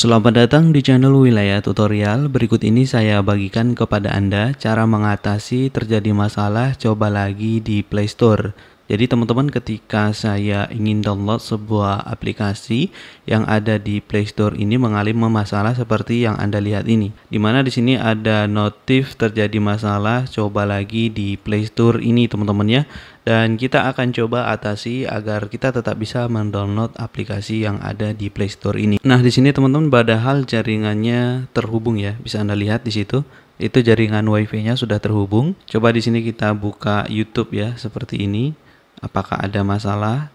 Selamat datang di channel Wilayah Tutorial. Berikut ini saya bagikan kepada Anda cara mengatasi terjadi masalah coba lagi di Play Store. Jadi teman-teman ketika saya ingin download sebuah aplikasi yang ada di Play Store ini mengalami masalah seperti yang Anda lihat ini. di mana di sini ada notif terjadi masalah, coba lagi di Play Store ini teman-teman ya. Dan kita akan coba atasi agar kita tetap bisa mendownload aplikasi yang ada di Play Store ini. Nah di sini teman-teman padahal jaringannya terhubung ya, bisa Anda lihat di situ itu jaringan WiFi-nya sudah terhubung. Coba di sini kita buka YouTube ya seperti ini. Apakah ada masalah?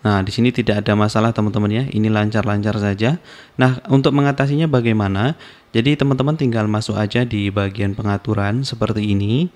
Nah, di sini tidak ada masalah teman-teman ya. Ini lancar-lancar saja. Nah, untuk mengatasinya bagaimana? Jadi teman-teman tinggal masuk aja di bagian pengaturan seperti ini.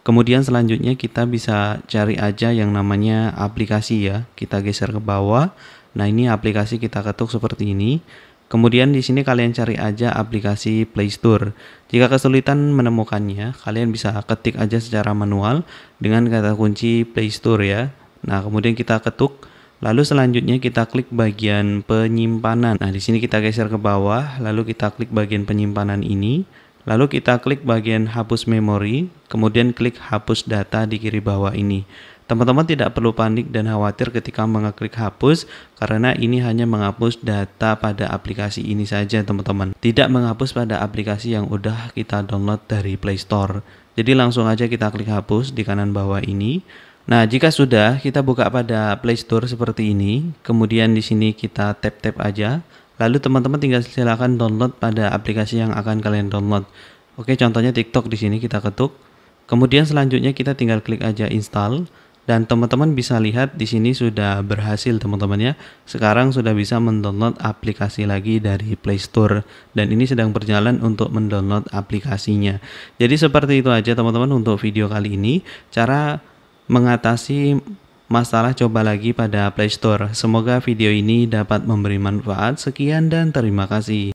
Kemudian selanjutnya kita bisa cari aja yang namanya aplikasi ya. Kita geser ke bawah. Nah, ini aplikasi kita ketuk seperti ini. Kemudian di sini kalian cari aja aplikasi Play Store. Jika kesulitan menemukannya, kalian bisa ketik aja secara manual dengan kata kunci Play Store ya. Nah, kemudian kita ketuk Lalu selanjutnya kita klik bagian penyimpanan. Nah, di sini kita geser ke bawah, lalu kita klik bagian penyimpanan ini. Lalu kita klik bagian hapus memori, kemudian klik hapus data di kiri bawah ini. Teman-teman tidak perlu panik dan khawatir ketika mengeklik hapus karena ini hanya menghapus data pada aplikasi ini saja teman-teman. Tidak menghapus pada aplikasi yang udah kita download dari Play Store. Jadi langsung aja kita klik hapus di kanan bawah ini. Nah, jika sudah kita buka pada Play Store seperti ini, kemudian di sini kita tap-tap aja. Lalu teman-teman tinggal silakan download pada aplikasi yang akan kalian download. Oke, contohnya TikTok di sini kita ketuk. Kemudian selanjutnya kita tinggal klik aja install. Dan teman-teman bisa lihat di sini sudah berhasil teman-teman ya. Sekarang sudah bisa mendownload aplikasi lagi dari Play Store dan ini sedang berjalan untuk mendownload aplikasinya. Jadi seperti itu aja teman-teman untuk video kali ini cara mengatasi masalah coba lagi pada Play Store. Semoga video ini dapat memberi manfaat. Sekian dan terima kasih.